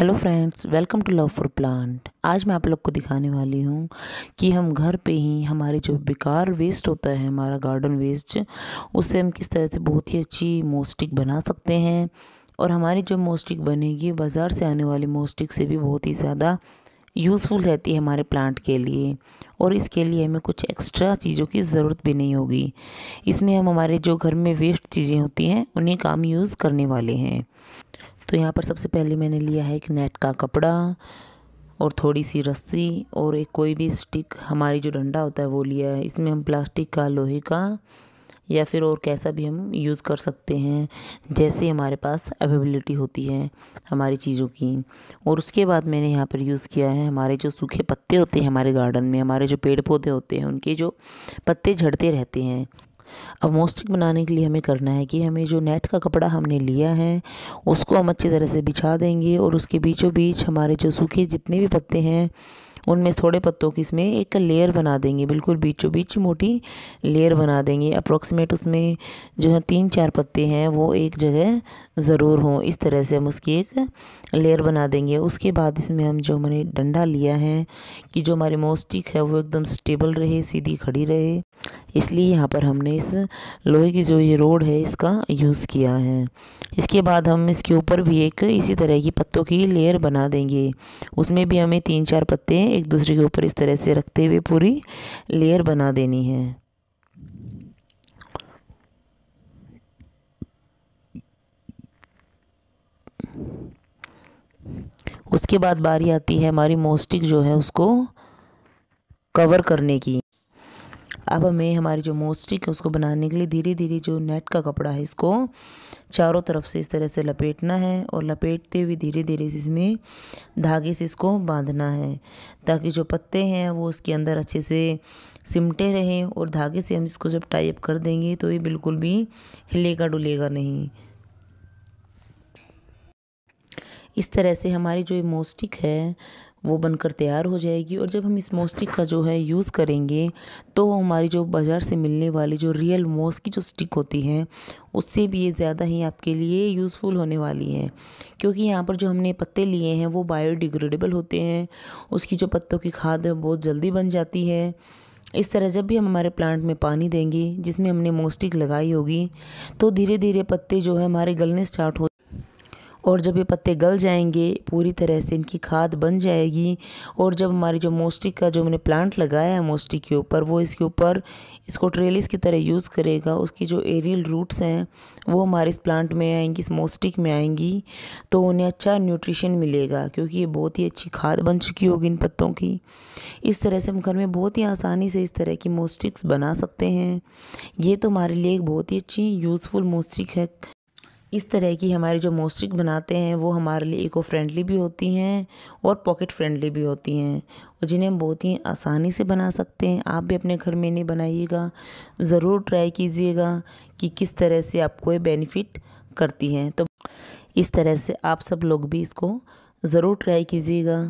hello friends welcome to love for plant आज मैं आप लोग को दिखाने वाली हूँ कि हम घर पे ही हमारे जो बेकार वेस्ट होता है हमारा गार्डन वेस्ट उससे हम किस तरह से बहुत ही अच्छी मोस्टिक बना सकते हैं और हमारी जो मोस्टिक बनेगी बाज़ार से आने वाली मोस्टिक से भी बहुत ही ज़्यादा यूज़फुल रहती है हमारे प्लांट के लिए और इसके लिए हमें कुछ एक्स्ट्रा चीज़ों की ज़रूरत भी नहीं होगी इसमें हम हमारे जो घर में वेस्ट चीज़ें होती हैं उन्हें काम यूज़ करने वाले हैं तो यहाँ पर सबसे पहले मैंने लिया है एक नेट का कपड़ा और थोड़ी सी रस्सी और एक कोई भी स्टिक हमारी जो डंडा होता है वो लिया है इसमें हम प्लास्टिक का लोहे का या फिर और कैसा भी हम यूज़ कर सकते हैं जैसे हमारे पास अवेबिलिटी होती है हमारी चीज़ों की और उसके बाद मैंने यहाँ पर यूज़ किया है हमारे जो सूखे पत्ते होते हैं हमारे गार्डन में हमारे जो पेड़ पौधे होते हैं उनके जो पत्ते झड़ते रहते हैं अब मोस्टिक बनाने के लिए हमें करना है कि हमें जो नेट का कपड़ा हमने लिया है उसको हम अच्छी तरह से बिछा देंगे और उसके बीचों बीच हमारे जो सूखे जितने भी पत्ते हैं उनमें थोड़े पत्तों की इसमें एक लेयर बना देंगे बिल्कुल बीचों बीच मोटी लेयर बना देंगे अप्रोक्सीमेट उसमें जो है तीन चार पत्ते हैं वो एक जगह ज़रूर हों इस तरह से हम उसकी एक लेयर बना देंगे उसके बाद इसमें हम जो हमने डंडा लिया है कि जो हमारी मोस्टिक है वो एकदम स्टेबल रहे सीधी खड़ी रहे इसलिए यहाँ पर हमने इस लोहे की जो ये रोड है इसका यूज़ किया है इसके बाद हम इसके ऊपर भी एक इसी तरह की पत्तों की लेयर बना देंगे उसमें भी हमें तीन चार पत्ते एक दूसरे के ऊपर इस तरह से रखते हुए पूरी लेयर बना देनी है उसके बाद बारी आती है हमारी मोस्टिक जो है उसको कवर करने की अब हमें हमारी जो मोस्टिक है उसको बनाने के लिए धीरे धीरे जो नेट का कपड़ा है इसको चारों तरफ से इस तरह से लपेटना है और लपेटते हुए धीरे धीरे इसमें धागे से इसको बांधना है ताकि जो पत्ते हैं वो उसके अंदर अच्छे से सिमटे रहें और धागे से हम इसको जब टाइप कर देंगे तो ये बिल्कुल भी हिलेगा डुलेगा नहीं इस तरह से हमारी जो मोस्टिक है वो बनकर तैयार हो जाएगी और जब हम इस मोस्टिक का जो है यूज़ करेंगे तो हमारी जो बाज़ार से मिलने वाली जो रियल मोस की जो स्टिक होती है उससे भी ये ज़्यादा ही आपके लिए यूज़फुल होने वाली है क्योंकि यहाँ पर जो हमने पत्ते लिए हैं वो बायोडिग्रेडेबल होते हैं उसकी जो पत्तों की खाद है बहुत जल्दी बन जाती है इस तरह जब भी हम हमारे प्लांट में पानी देंगे जिसमें हमने मोस्टिक लगाई होगी तो धीरे धीरे पत्ते जो है हमारे गलने स्टार्ट हो और जब ये पत्ते गल जाएंगे पूरी तरह से इनकी खाद बन जाएगी और जब हमारी जो मोस्टिक का जो मैंने प्लांट लगाया है मोस्टिक के ऊपर वो इसके ऊपर इसको ट्रेलिस की तरह यूज़ करेगा उसकी जो एरियल रूट्स हैं वो हमारे इस प्लांट में आएंगी इस मोस्टिक में आएंगी तो उन्हें अच्छा न्यूट्रिशन मिलेगा क्योंकि ये बहुत ही अच्छी खाद बन चुकी होगी इन पत्तों की इस तरह से हम घर में बहुत ही आसानी से इस तरह की मोस्टिक्स बना सकते हैं ये तो हमारे लिए एक बहुत ही अच्छी यूज़फुल मोस्टिक है इस तरह की हमारी जो मोस्टिक बनाते हैं वो हमारे लिए इको फ्रेंडली भी होती हैं और पॉकेट फ्रेंडली भी होती हैं और जिन्हें हम बहुत ही आसानी से बना सकते हैं आप भी अपने घर में नहीं बनाइएगा ज़रूर ट्राई कीजिएगा कि किस तरह से आपको ये बेनिफिट करती हैं तो इस तरह से आप सब लोग भी इसको ज़रूर ट्राई कीजिएगा